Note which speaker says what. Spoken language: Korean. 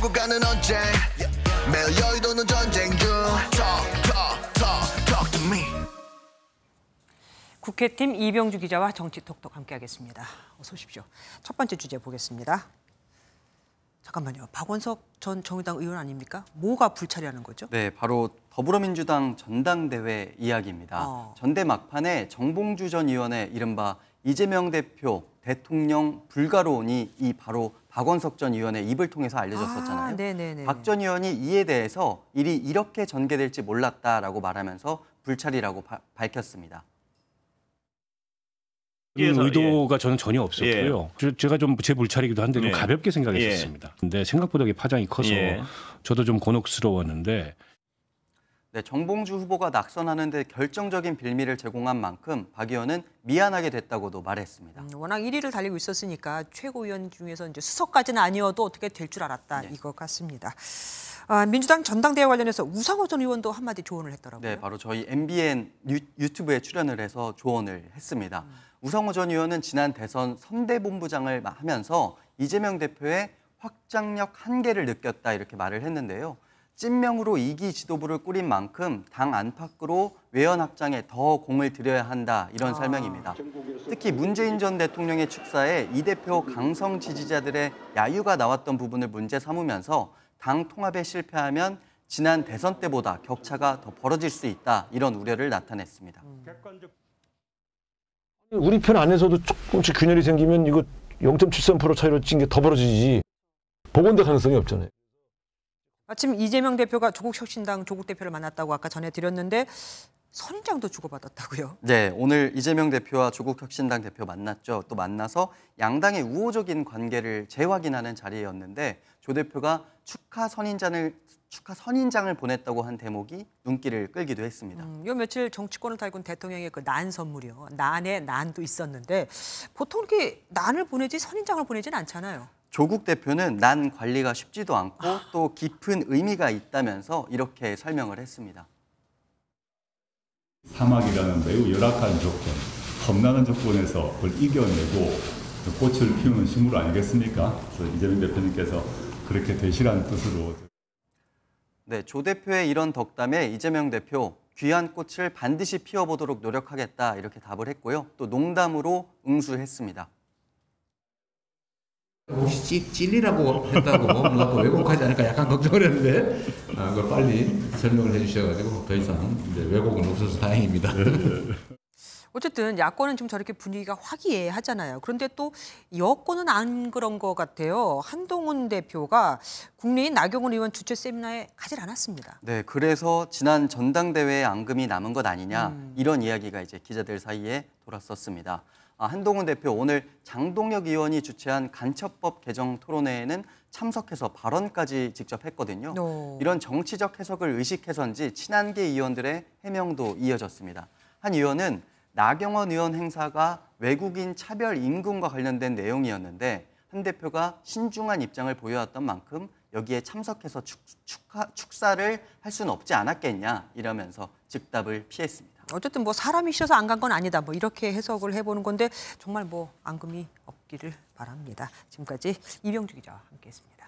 Speaker 1: 결국가는 언제 매일 여의도는 전쟁 중
Speaker 2: Talk, talk, talk, talk to me 국회팀 이병주 기자와 정치톡톡 함께하겠습니다. 어서 오십시오. 첫 번째 주제 보겠습니다. 잠깐만요. 박원석 전 정의당 의원 아닙니까? 뭐가 불찰이라는 거죠?
Speaker 1: 네, 바로 더불어민주당 전당대회 이야기입니다. 어. 전대 막판에 정봉주 전 의원의 이른바 이재명 대표 대통령 불가론이 이 바로 박원석 전 의원의 입을 통해서 알려졌었잖아요. 아, 박전 의원이 이에 대해서 일이 이렇게 전개될지 몰랐다라고 말하면서 불찰이라고 바, 밝혔습니다.
Speaker 2: 음, 의도가 저는 전혀 없었고요. 예. 제가 좀 제 불찰이기도 한데 좀 예. 가볍게 생각했었습니다. 예. 근데 생각보다 파장이 커서 예. 저도 좀 곤혹스러웠는데
Speaker 1: 네, 정봉주 후보가 낙선하는 데 결정적인 빌미를 제공한 만큼 박 의원은 미안하게 됐다고도 말했습니다.
Speaker 2: 음, 워낙 1위를 달리고 있었으니까 최고위원 중에서 이제 수석까지는 아니어도 어떻게 될 줄 알았다 네. 이것 같습니다. 아, 민주당 전당대회 관련해서 우상호 전 의원도 한마디 조언을 했더라고요.
Speaker 1: 네, 바로 저희 MBN 유, 튜브에 출연을 해서 조언을 했습니다. 음. 우상호 전 의원은 지난 대선 선대본부장을 하면서 이재명 대표의 확장력 한계를 느꼈다 이렇게 말을 했는데요. 찐명으로 이기 지도부를 꾸린 만큼 당 안팎으로 외연 확장에 더 공을 들여야 한다 이런 아. 설명입니다. 특히 문재인 전 대통령의 축사에 이 대표 강성 지지자들의 야유가 나왔던 부분을 문제 삼으면서 당 통합에 실패하면 지난 대선 때보다 격차가 더 벌어질 수 있다 이런 우려를 나타냈습니다. 음.
Speaker 2: 우리 편 안에서도 조금씩 균열이 생기면 이거 0.73% 차이로 찐게더 벌어지지 보건대 가능성이 없잖아요. 아침 이재명 대표가 조국 혁신당 조국 대표를 만났다고 아까 전해드렸는데 선인장도 주고받았다고요?
Speaker 1: 네, 오늘 이재명 대표와 조국 혁신당 대표 만났죠. 또 만나서 양당의 우호적인 관계를 재확인하는 자리였는데 조 대표가 축하 선인장을 축하 선인장을 보냈다고 한 대목이 눈길을 끌기도 했습니다.
Speaker 2: 음, 요 며칠 정치권을 달군 대통령의 그 난 선물이요. 난에 난도 있었는데 보통 이렇게 난을 보내지 선인장을 보내진 않잖아요.
Speaker 1: 조국 대표는 난 관리가 쉽지도 않고 아. 또 깊은 의미가 있다면서 이렇게 설명을 했습니다. 사막이라는 매우 열악한 조건, 험난한 조건에서 그걸 이겨내고 꽃을 피우는 식물 아니겠습니까? 그래서 이재명 대표님께서 그렇게 되시라는 뜻으로. 네, 조 대표의 이런 덕담에 이재명 대표 귀한 꽃을 반드시 피워보도록 노력하겠다 이렇게 답을 했고요. 또 농담으로 응수했습니다. 혹시 찔, 찔리라고 했다고 뭔가 뭐 왜곡하지 않을까 약간 걱정을 했는데 아, 그걸 빨리 설명을 해주셔가지고 더 이상 이제 왜곡은 없어서 다행입니다. 네, 네.
Speaker 2: 어쨌든 야권은 지금 저렇게 분위기가 화기애애하잖아요. 그런데 또 여권은 안 그런 것 같아요. 한동훈 대표가 국민인 나경원 의원 주최 세미나에 가질 않았습니다.
Speaker 1: 네, 그래서 지난 전당대회에 앙금이 남은 것 아니냐 음. 이런 이야기가 이제 기자들 사이에 돌았었습니다. 아, 한동훈 대표 오늘 장동혁 의원이 주최한 간첩법 개정 토론회에는 참석해서 발언까지 직접 했거든요. 오. 이런 정치적 해석을 의식해서인지 친한계 의원들의 해명도 이어졌습니다. 한 의원은 나경원 의원 행사가 외국인 차별 임금과 관련된 내용이었는데 한 대표가 신중한 입장을 보여왔던 만큼 여기에 참석해서 축, 축하, 축사를 할 수는 없지 않았겠냐 이러면서 즉답을 피했습니다.
Speaker 2: 어쨌든 뭐 사람이 쉬어서안 간 건 아니다. 뭐 이렇게 해석을 해보는 건데 정말 뭐 앙금이 없기를 바랍니다. 지금까지 이병주 기자와 함께했습니다.